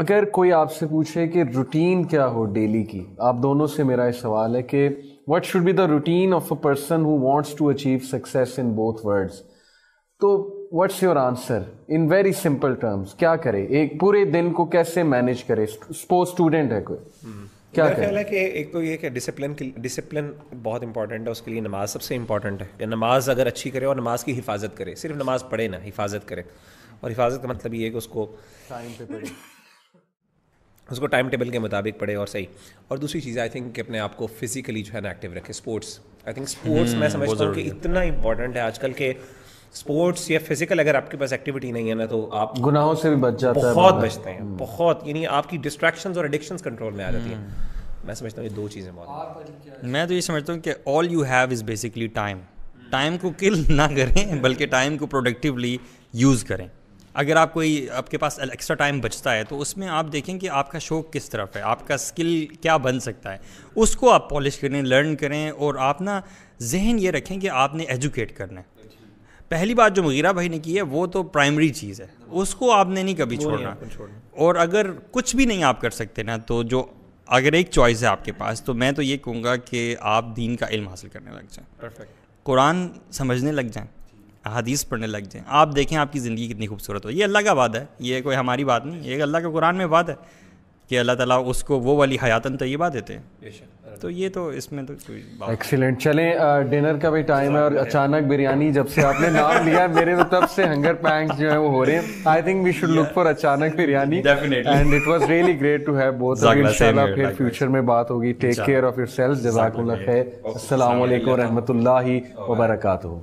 अगर कोई आपसे पूछे कि रूटीन क्या हो डेली की आप दोनों से मेरा ये सवाल है कि what should be the routine of a person who wants to achieve success in both words तो what's your answer in very simple terms क्या करे एक पूरे दिन को कैसे मैनेज करे स्पोर्ट स्टूडेंट है कोई क्या ख्याल है कि एक तो ये कि डिसिप्लिन की डिसिप्लिन बहुत इंपॉर्टेंट है उसके लिए नमाज सबसे इंपॉर्टेंट है कि नमाज अगर अच्छी करे और नमाज की हिफाजत करे सिर्फ नमाज पढ़े ना हिफाजत करे और हिफाजत का मतलब ये है कि उसको टाइम पे पढ़े उसको टाइम टेबल के मुताबिक पढ़े और सही और दूसरी चीज़ आई थिंक कि अपने आप को फिजिकली जो है ना एक्टिव रखे स्पोर्ट्स आई थिंक स्पोर्ट्स मैं समझता हूँ कि इतना इंपॉर्टेंट है आजकल के स्पोर्ट्स या फिजिकल अगर आपके पास एक्टिविटी नहीं है ना तो आप गुनाहों से भी बच जाते हैं बहुत है बचते हैं हम्म। बहुत यानी आपकी डिस्ट्रैक्शन और एडिक्शन कंट्रोल में आ जाती है हम्म। मैं समझता हूँ ये दो चीज़ें बहुत मैं तो ये समझता हूँ कि all you have is basically time time को किल ना करें बल्कि टाइम को प्रोडक्टिवली यूज़ करें अगर आप कोई आपके पास एक्स्ट्रा टाइम बचता है तो उसमें आप देखें कि आपका शौक किस तरफ है आपका स्किल क्या बन सकता है उसको आप पॉलिश करें लर्न करें और आप ना जहन ये रखें कि आपने एजुकेट करना है पहली बात जो मग़ीरा भाई ने की है वो तो प्राइमरी चीज़ है उसको आपने नहीं कभी छोड़ना और अगर कुछ भी नहीं आप कर सकते ना तो जो अगर एक चॉइस है आपके पास तो मैं तो ये कहूँगा कि आप दीन का इल्म हासिल करने लग जाएं परफेक्ट कुरान समझने लग जाएं हदीस पढ़ने लग जाएँ आप देखें आपकी ज़िंदगी कितनी खूबसूरत हो ये अल्लाह का वादा है ये कोई हमारी बात नहीं ये अल्लाह के कुरान में वादा है कि अल्लाह ताला उसको वो वाली हयातन तो ये बात देते हैं तो ये तो इसमें तो कोई एक्सीलेंट चलें डिनर का भी टाइम है और अचानक बिरयानी जब से आपने नाम लिया मेरे तो तब से हंगर पैंग्स जो है वो हो रहे हैं I think we should look for अचानक biryani and it was really great to have both of you इंशाल्लाह फिर फ्यूचर में बात होगी टेक केयर ऑफ योरसेल्फ जजाकुल्लाह खैर अस्सलाम वालेकुम रहमतुल्लाहि व बरकातहू